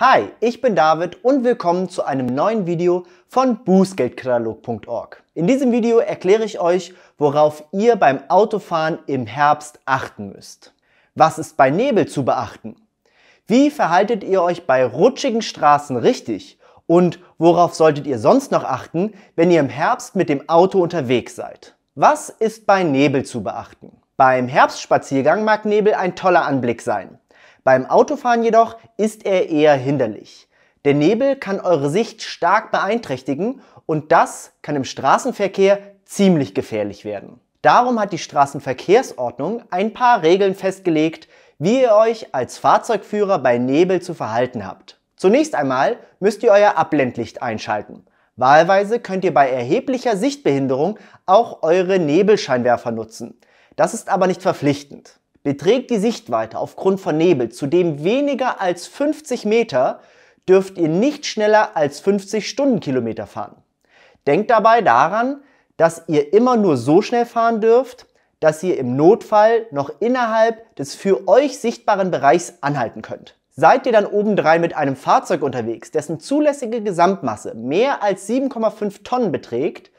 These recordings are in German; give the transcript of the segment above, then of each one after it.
Hi, ich bin David und willkommen zu einem neuen Video von Bußgeldkatalog.org. In diesem Video erkläre ich euch, worauf ihr beim Autofahren im Herbst achten müsst. Was ist bei Nebel zu beachten? Wie verhaltet ihr euch bei rutschigen Straßen richtig? Und worauf solltet ihr sonst noch achten, wenn ihr im Herbst mit dem Auto unterwegs seid? Was ist bei Nebel zu beachten? Beim Herbstspaziergang mag Nebel ein toller Anblick sein. Beim Autofahren jedoch ist er eher hinderlich. Der Nebel kann eure Sicht stark beeinträchtigen und das kann im Straßenverkehr ziemlich gefährlich werden. Darum hat die Straßenverkehrsordnung ein paar Regeln festgelegt, wie ihr euch als Fahrzeugführer bei Nebel zu verhalten habt. Zunächst einmal müsst ihr euer Abblendlicht einschalten. Wahlweise könnt ihr bei erheblicher Sichtbehinderung auch eure Nebelscheinwerfer nutzen. Das ist aber nicht verpflichtend beträgt die Sichtweite aufgrund von Nebel zudem weniger als 50 Meter, dürft ihr nicht schneller als 50 Stundenkilometer fahren. Denkt dabei daran, dass ihr immer nur so schnell fahren dürft, dass ihr im Notfall noch innerhalb des für euch sichtbaren Bereichs anhalten könnt. Seid ihr dann obendrein mit einem Fahrzeug unterwegs, dessen zulässige Gesamtmasse mehr als 7,5 Tonnen beträgt,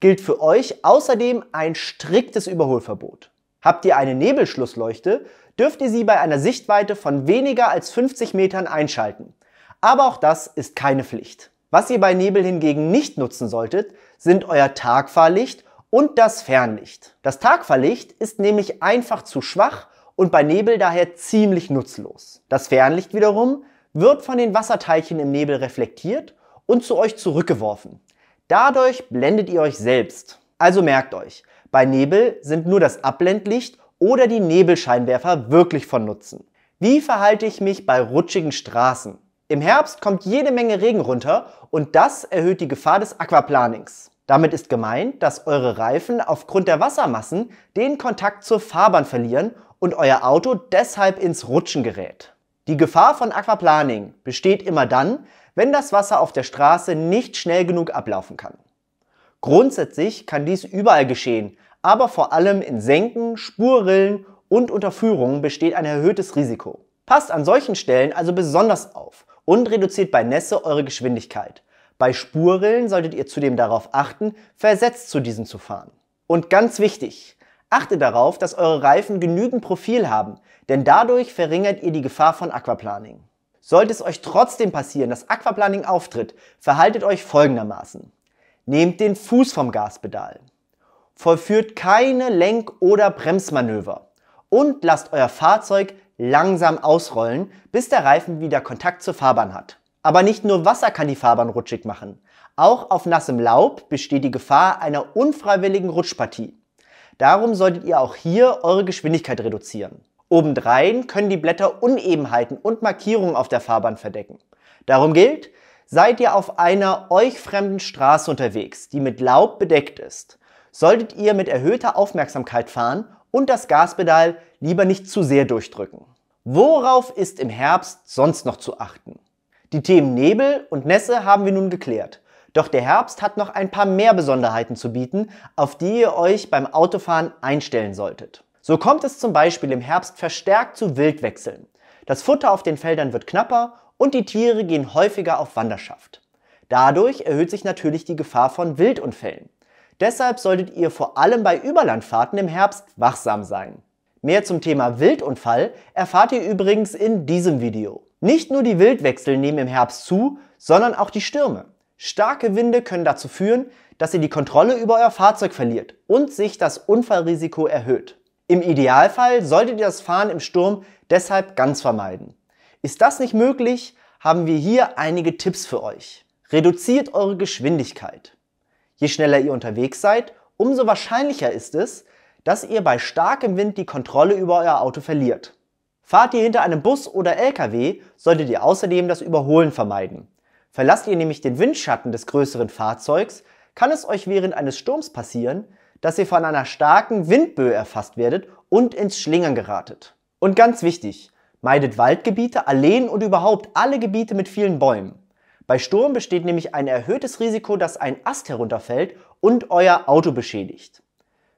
gilt für euch außerdem ein striktes Überholverbot. Habt ihr eine Nebelschlussleuchte, dürft ihr sie bei einer Sichtweite von weniger als 50 Metern einschalten. Aber auch das ist keine Pflicht. Was ihr bei Nebel hingegen nicht nutzen solltet, sind euer Tagfahrlicht und das Fernlicht. Das Tagfahrlicht ist nämlich einfach zu schwach und bei Nebel daher ziemlich nutzlos. Das Fernlicht wiederum wird von den Wasserteilchen im Nebel reflektiert und zu euch zurückgeworfen. Dadurch blendet ihr euch selbst. Also merkt euch, bei Nebel sind nur das Abblendlicht oder die Nebelscheinwerfer wirklich von Nutzen. Wie verhalte ich mich bei rutschigen Straßen? Im Herbst kommt jede Menge Regen runter und das erhöht die Gefahr des Aquaplanings. Damit ist gemeint, dass eure Reifen aufgrund der Wassermassen den Kontakt zur Fahrbahn verlieren und euer Auto deshalb ins Rutschen gerät. Die Gefahr von Aquaplaning besteht immer dann, wenn das Wasser auf der Straße nicht schnell genug ablaufen kann. Grundsätzlich kann dies überall geschehen, aber vor allem in Senken, Spurrillen und Unterführungen besteht ein erhöhtes Risiko. Passt an solchen Stellen also besonders auf und reduziert bei Nässe eure Geschwindigkeit. Bei Spurrillen solltet ihr zudem darauf achten, versetzt zu diesen zu fahren. Und ganz wichtig, achtet darauf, dass eure Reifen genügend Profil haben, denn dadurch verringert ihr die Gefahr von Aquaplaning. Sollte es euch trotzdem passieren, dass Aquaplaning auftritt, verhaltet euch folgendermaßen. Nehmt den Fuß vom Gaspedal. Vollführt keine Lenk- oder Bremsmanöver und lasst euer Fahrzeug langsam ausrollen, bis der Reifen wieder Kontakt zur Fahrbahn hat. Aber nicht nur Wasser kann die Fahrbahn rutschig machen. Auch auf nassem Laub besteht die Gefahr einer unfreiwilligen Rutschpartie. Darum solltet ihr auch hier eure Geschwindigkeit reduzieren. Obendrein können die Blätter Unebenheiten und Markierungen auf der Fahrbahn verdecken. Darum gilt, seid ihr auf einer euch fremden Straße unterwegs, die mit Laub bedeckt ist, solltet ihr mit erhöhter Aufmerksamkeit fahren und das Gaspedal lieber nicht zu sehr durchdrücken. Worauf ist im Herbst sonst noch zu achten? Die Themen Nebel und Nässe haben wir nun geklärt. Doch der Herbst hat noch ein paar mehr Besonderheiten zu bieten, auf die ihr euch beim Autofahren einstellen solltet. So kommt es zum Beispiel im Herbst verstärkt zu Wildwechseln. Das Futter auf den Feldern wird knapper und die Tiere gehen häufiger auf Wanderschaft. Dadurch erhöht sich natürlich die Gefahr von Wildunfällen. Deshalb solltet ihr vor allem bei Überlandfahrten im Herbst wachsam sein. Mehr zum Thema Wildunfall erfahrt ihr übrigens in diesem Video. Nicht nur die Wildwechsel nehmen im Herbst zu, sondern auch die Stürme. Starke Winde können dazu führen, dass ihr die Kontrolle über euer Fahrzeug verliert und sich das Unfallrisiko erhöht. Im Idealfall solltet ihr das Fahren im Sturm deshalb ganz vermeiden. Ist das nicht möglich, haben wir hier einige Tipps für euch. Reduziert eure Geschwindigkeit. Je schneller ihr unterwegs seid, umso wahrscheinlicher ist es, dass ihr bei starkem Wind die Kontrolle über euer Auto verliert. Fahrt ihr hinter einem Bus oder LKW, solltet ihr außerdem das Überholen vermeiden. Verlasst ihr nämlich den Windschatten des größeren Fahrzeugs, kann es euch während eines Sturms passieren, dass ihr von einer starken Windböe erfasst werdet und ins Schlingern geratet. Und ganz wichtig, meidet Waldgebiete, Alleen und überhaupt alle Gebiete mit vielen Bäumen. Bei Sturm besteht nämlich ein erhöhtes Risiko, dass ein Ast herunterfällt und euer Auto beschädigt.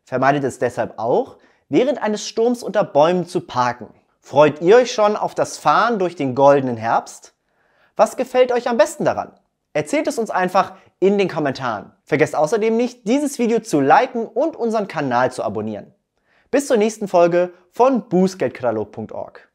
Vermeidet es deshalb auch, während eines Sturms unter Bäumen zu parken. Freut ihr euch schon auf das Fahren durch den goldenen Herbst? Was gefällt euch am besten daran? Erzählt es uns einfach in den Kommentaren. Vergesst außerdem nicht, dieses Video zu liken und unseren Kanal zu abonnieren. Bis zur nächsten Folge von bußgeldkatalog.org.